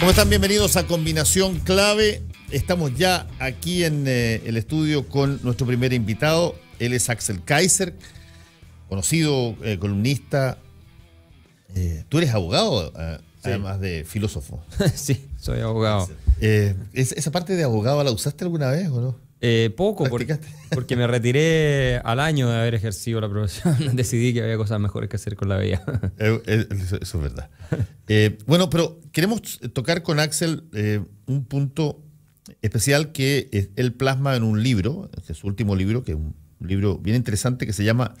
¿Cómo están? Bienvenidos a Combinación Clave. Estamos ya aquí en eh, el estudio con nuestro primer invitado. Él es Axel Kaiser, conocido eh, columnista. Eh, tú eres abogado, además de filósofo. sí, soy abogado. ¿Esa parte de abogado la usaste alguna vez o no? Eh, poco, porque, me retiré al año de haber ejercido la profesión. Decidí que había cosas mejores que hacer con la vida. Eh, eh, eso, es verdad. bueno, pero queremos tocar con Axel un punto especial que él plasma en un libro, es su último libro, que es un libro bien interesante que se llama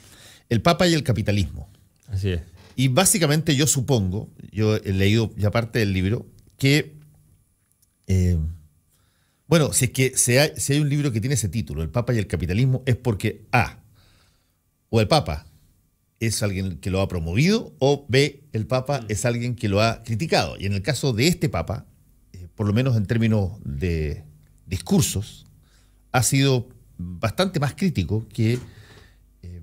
El Papa y el Capitalismo. Así es. Y básicamente yo supongo, yo he leído ya parte del libro, que bueno, si es que hay, si hay un libro que tiene ese título, El Papa y el Capitalismo, es porque A, o el Papa es alguien que lo ha promovido, o B, el Papa mm. es alguien que lo ha criticado. Y en el caso de este Papa, eh, por lo menos en términos de discursos, ha sido bastante más crítico que eh,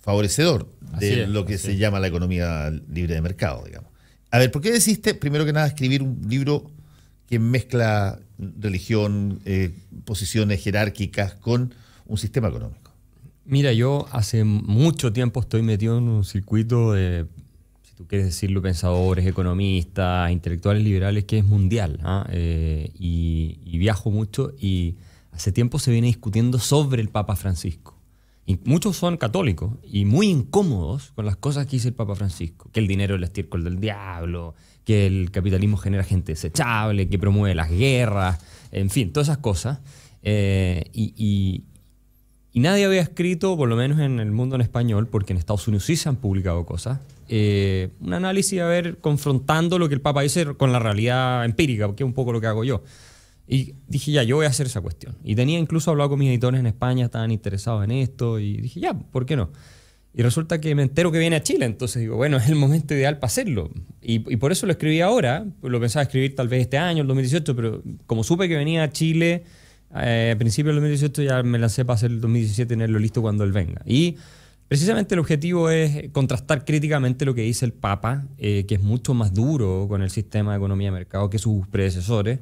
favorecedor de lo que se llama la economía libre de mercado, digamos. A ver, ¿por qué deciste, primero que nada, escribir un libro que mezcla religión, eh, posiciones jerárquicas con un sistema económico? Mira, yo hace mucho tiempo estoy metido en un circuito de, si tú quieres decirlo, pensadores, economistas, intelectuales liberales, que es mundial. ¿ah? Eh, y viajo mucho y hace tiempo se viene discutiendo sobre el Papa Francisco y muchos son católicos y muy incómodos con las cosas que dice el Papa Francisco, que el dinero es el estiércol del diablo, que el capitalismo genera gente desechable, que promueve las guerras, en fin, todas esas cosas. Eh, y, nadie había escrito, por lo menos en el mundo en español, porque en Estados Unidos sí se han publicado cosas, eh, un análisis, a ver, confrontando lo que el Papa dice con la realidad empírica, que es un poco lo que hago yo. Y dije, ya, yo voy a hacer esa cuestión. Y tenía incluso hablado con mis editores en España, estaban interesados en esto, y dije, ya, ¿por qué no? Y resulta que me entero que viene a Chile, entonces digo, bueno, es el momento ideal para hacerlo. Y, por eso lo escribí ahora, pues lo pensaba escribir tal vez este año, el 2018, pero como supe que venía a Chile eh, a principios del 2018, ya me lancé para hacer el 2017 tenerlo listo cuando él venga. Y precisamente el objetivo es contrastar críticamente lo que dice el Papa, eh, que es mucho más duro con el sistema de economía de mercado que sus predecesores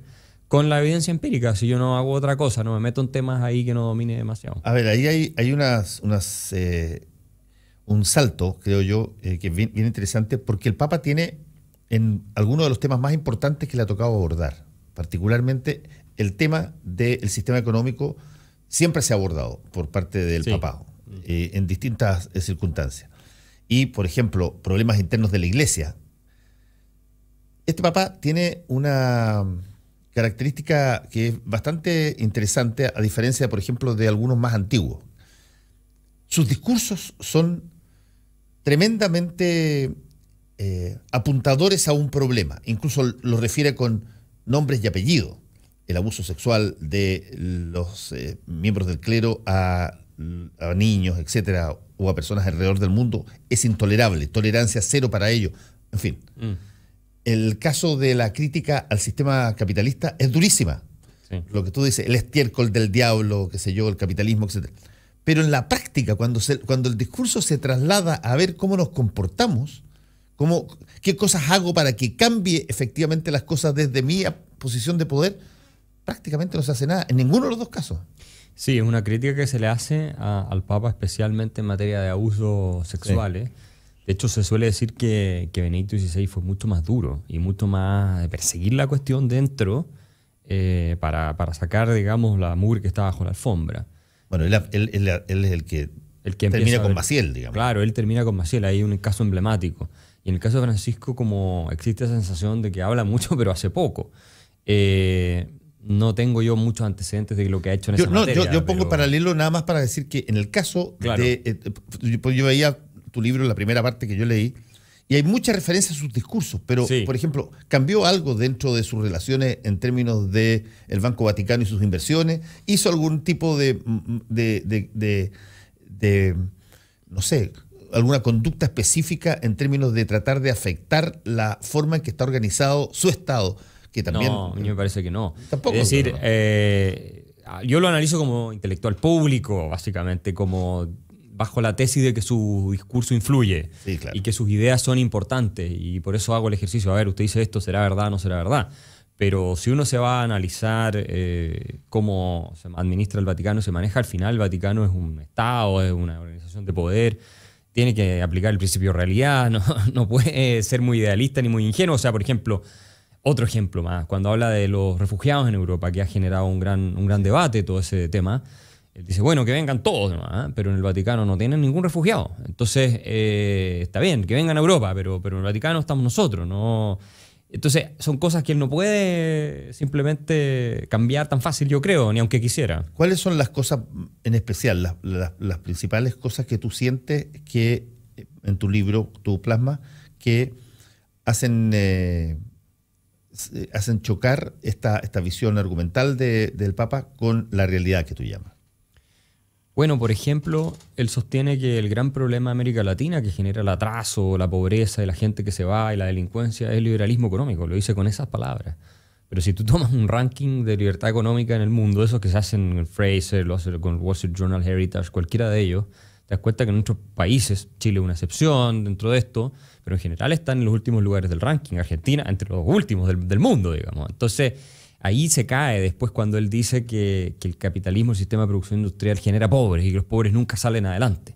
con la evidencia empírica. Si yo no hago otra cosa, no me meto en temas ahí que no domine demasiado. A ver, ahí hay, unas, eh, un salto, creo yo, eh, que es bien, interesante, porque el Papa tiene en algunos de los temas más importantes que le ha tocado abordar, particularmente el tema del sistema económico, siempre se ha abordado por parte del Papa, eh, en distintas circunstancias. Y, por ejemplo, problemas internos de la iglesia. Este Papa tiene una, característica que es bastante interesante, a diferencia, por ejemplo, de algunos más antiguos. Sus discursos son tremendamente eh, apuntadores a un problema, incluso lo refiere con nombres y apellidos, el abuso sexual de los eh, miembros del clero a, niños, etcétera, o a personas alrededor del mundo, es intolerable, tolerancia cero para ello, en fin. Mm el caso de la crítica al sistema capitalista es durísima. Lo que tú dices, el estiércol del diablo, qué sé yo, el capitalismo, etc. Pero en la práctica, cuando, el discurso se traslada a ver cómo nos comportamos, cómo, qué cosas hago para que cambie efectivamente las cosas desde mi posición de poder, prácticamente no se hace nada, en ninguno de los dos casos. Sí, es una crítica que se le hace al Papa especialmente en materia de abusos sexuales. De hecho, se suele decir que, Benito XVI fue mucho más duro y mucho más de perseguir la cuestión dentro eh, para, sacar, digamos, la mugre que estaba bajo la alfombra. Bueno, él, es el que, el que termina con Maciel, digamos. Claro, él termina con Maciel, hay un caso emblemático. Y en el caso de Francisco, como existe la sensación de que habla mucho, pero hace poco. Eh, no tengo yo muchos antecedentes de lo que ha hecho en yo, esa Yo, pongo paralelo nada más para decir que en el caso de... Eh, pues yo veía tu libro, la primera parte que yo leí, y hay muchas referencias a sus discursos, pero, por ejemplo, ¿cambió algo dentro de sus relaciones en términos de el Banco Vaticano y sus inversiones? ¿Hizo algún tipo de, de, de, no sé, alguna conducta específica en términos de tratar de afectar la forma en que está organizado su Estado? Que también, no, a mí me parece que no. Tampoco. Es decir, eh, yo lo analizo como intelectual público, básicamente, como bajo la tesis de que su discurso influye y que sus ideas son importantes y por eso hago el ejercicio. A ver, usted dice esto, ¿será verdad no será verdad? Pero si uno se va a analizar eh, cómo se administra el Vaticano, se maneja, al final el Vaticano es un Estado, es una organización de poder, tiene que aplicar el principio de realidad, no, no puede ser muy idealista ni muy ingenuo. O sea, por ejemplo, otro ejemplo más, cuando habla de los refugiados en Europa, que ha generado un gran, un gran debate todo ese tema, él dice, bueno, que vengan todos ¿eh? pero en el Vaticano no tienen ningún refugiado. Entonces, eh, está bien, que vengan a Europa, pero, pero en el Vaticano estamos nosotros, ¿no? Entonces, son cosas que él no puede simplemente cambiar tan fácil, yo creo, ni aunque quisiera. ¿Cuáles son las cosas, en especial, las, principales cosas que tú sientes que eh, en tu libro, tu plasma, que hacen, hacen chocar esta, esta visión argumental del Papa con la realidad que tú llamas? Bueno, por ejemplo, él sostiene que el gran problema de América Latina que genera el atraso, la pobreza y la gente que se va y la delincuencia es el liberalismo económico. Lo dice con esas palabras. Pero si tú tomas un ranking de libertad económica en el mundo, esos que se hacen en Fraser, lo hacen con Wall Street Journal Heritage, cualquiera de ellos, te das cuenta que en nuestros países, Chile es una excepción dentro de esto, pero en general están en los últimos lugares del ranking. Argentina, entre los últimos del, del mundo, digamos. Entonces ahí se cae después cuando él dice que, el capitalismo, el sistema de producción industrial genera pobres y que los pobres nunca salen adelante.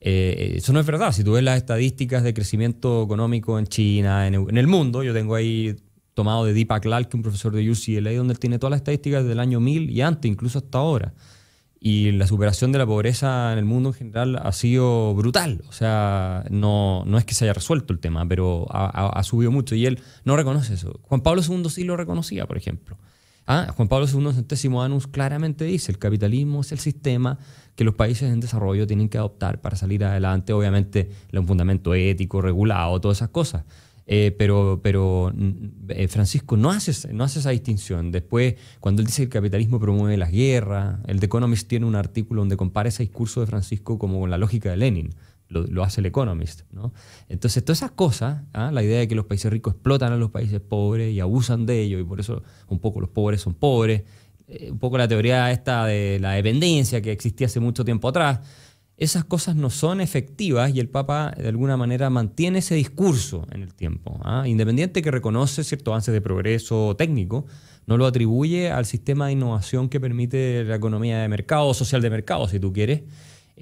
Eh, eso no es verdad. Si tú ves las estadísticas de crecimiento económico en China, en, el mundo, yo tengo ahí tomado de Deepak Lal, que un profesor de UCLA, donde él tiene todas las estadísticas el año 1000 y antes, incluso hasta ahora y la superación de la pobreza en el mundo en general ha sido brutal. O sea, no, es que se haya resuelto el tema, pero ha, subido mucho y él no reconoce eso. Juan Pablo II sí lo reconocía, por ejemplo. Ah, Juan Pablo II, en centésimo anus, claramente dice, el capitalismo es el sistema que los países en desarrollo tienen que adoptar para salir adelante, obviamente, un fundamento ético, regulado, todas esas cosas. Eh, pero mm, eh, Francisco no hace, no hace esa distinción. Después, cuando él dice que el capitalismo promueve las guerras, el The Economist tiene un artículo donde compara ese discurso de Francisco como con la lógica de Lenin. Lo, hace el Economist. ¿no? Entonces, todas esas cosas, ¿ah? la idea de que los países ricos explotan a los países pobres y abusan de ellos, y por eso un poco los pobres son pobres, eh, un poco la teoría esta de la dependencia que existía hace mucho tiempo atrás, esas cosas no son efectivas y el Papa de alguna manera mantiene ese discurso en el tiempo. ¿ah? Independiente que reconoce ciertos avances de progreso técnico, no lo atribuye al sistema de innovación que permite la economía de mercado, social de mercado, si tú quieres,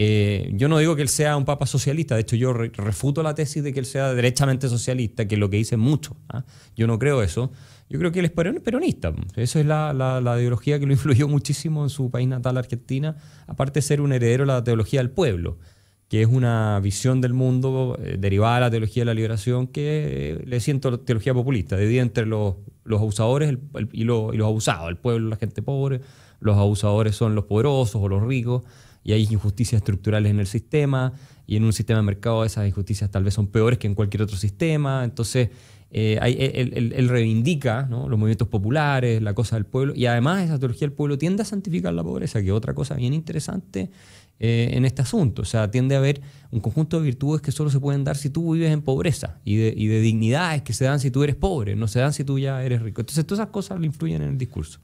eh, yo no digo que él sea un papa socialista, de hecho yo refuto la tesis de que él sea derechamente socialista, que es lo que dicen mucho. ¿ah? Yo no creo eso. Yo creo que él es peronista. esa pues. es la, ideología que lo influyó muchísimo en su país natal, Argentina, aparte de ser un heredero de la teología del pueblo, que es una visión del mundo eh, derivada de la teología de la liberación, que eh, le siento teología populista, dividida entre los, abusadores y, los, y los abusados, el pueblo, la gente pobre, los abusadores son los poderosos o los ricos y hay injusticias estructurales en el sistema y en un sistema de mercado esas injusticias tal vez son peores que en cualquier otro sistema. Entonces, él, eh, reivindica los movimientos populares, la cosa del pueblo, y además esa teología del pueblo tiende a santificar la pobreza, que es otra cosa bien interesante eh, en este asunto. O sea, tiende a haber un conjunto de virtudes que solo se pueden dar si tú vives en pobreza, y de, y de dignidades que se dan si tú eres pobre, no se dan si tú ya eres rico. Entonces, todas esas cosas le influyen en el discurso.